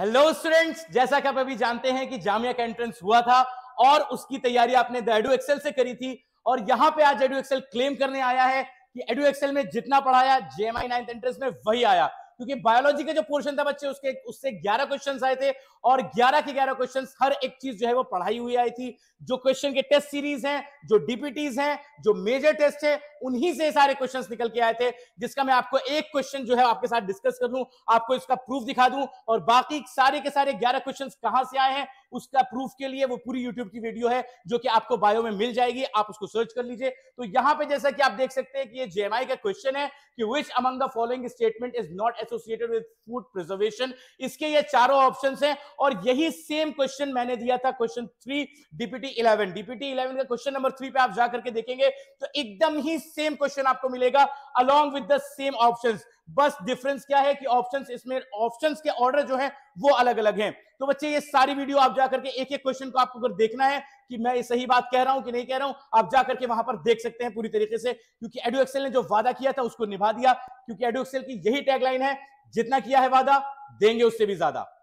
hello students जैसा कि आप अभी जानते हैं कि जामिया का एंट्रेंस हुआ था और उसकी तैयारी आपने द एडू एक्सेल से करी थी और यहां पे आज एडू एक्सेल क्लेम करने आया है कि एडू एक्सेल में जितना पढ़ाया जेएमआई नाइन्थ एंट्रेंस में वही आया क्योंकि बायोलॉजी का जो पोर्शन था बच्चे उसके उससे ग्यारह क्वेश्चन आए थे और ग्यारह के ग्यारह क्वेश्चन हर एक चीज जो है वो पढ़ाई हुई आई थी जो क्वेश्चन के टेस्ट सीरीज हैं जो डीपीटीज हैं जो मेजर टेस्ट है उन्हीं से सारे क्वेश्चन निकल के आए थे जिसका मैं आपको एक क्वेश्चन जो है आपके साथ डिस्कस कर दूं आपको इसका प्रूफ दिखा दूं और बाकी सारे के सारे ग्यारह क्वेश्चन कहां से आए हैं उसका प्रूफ के लिए वो पूरी यूट्यूब की वीडियो है जो कि आपको बायो में मिल जाएगी आप उसको सर्च कर लीजिए तो यहां पे जैसा कि आप देख सकते हैं कि ये जेएमआई का क्वेश्चन है कि which among the following statement is not associated with food preservation इसके ये चारों ऑप्शन हैं और यही सेम क्वेश्चन मैंने दिया था question three DPT eleven DPT eleven का क्वेश्चन नंबर थ्री पे आप जाकर के देखेंगे तो एकदम ही सेम क्वेश्चन आपको मिलेगा along with the same option बस डिफरेंस क्या है कि ऑप्शंस इसमें ऑप्शंस के ऑर्डर जो है वो अलग अलग हैं तो बच्चे ये सारी वीडियो आप जाकर के एक एक क्वेश्चन को आपको अगर देखना है कि मैं ये सही बात कह रहा हूं कि नहीं कह रहा हूं आप जाकर के वहां पर देख सकते हैं पूरी तरीके से क्योंकि एडुएक्सेल ने जो वादा किया था उसको निभा दिया क्योंकि एडुएक्सेल की यही टैगलाइन है जितना किया है वादा देंगे उससे भी ज्यादा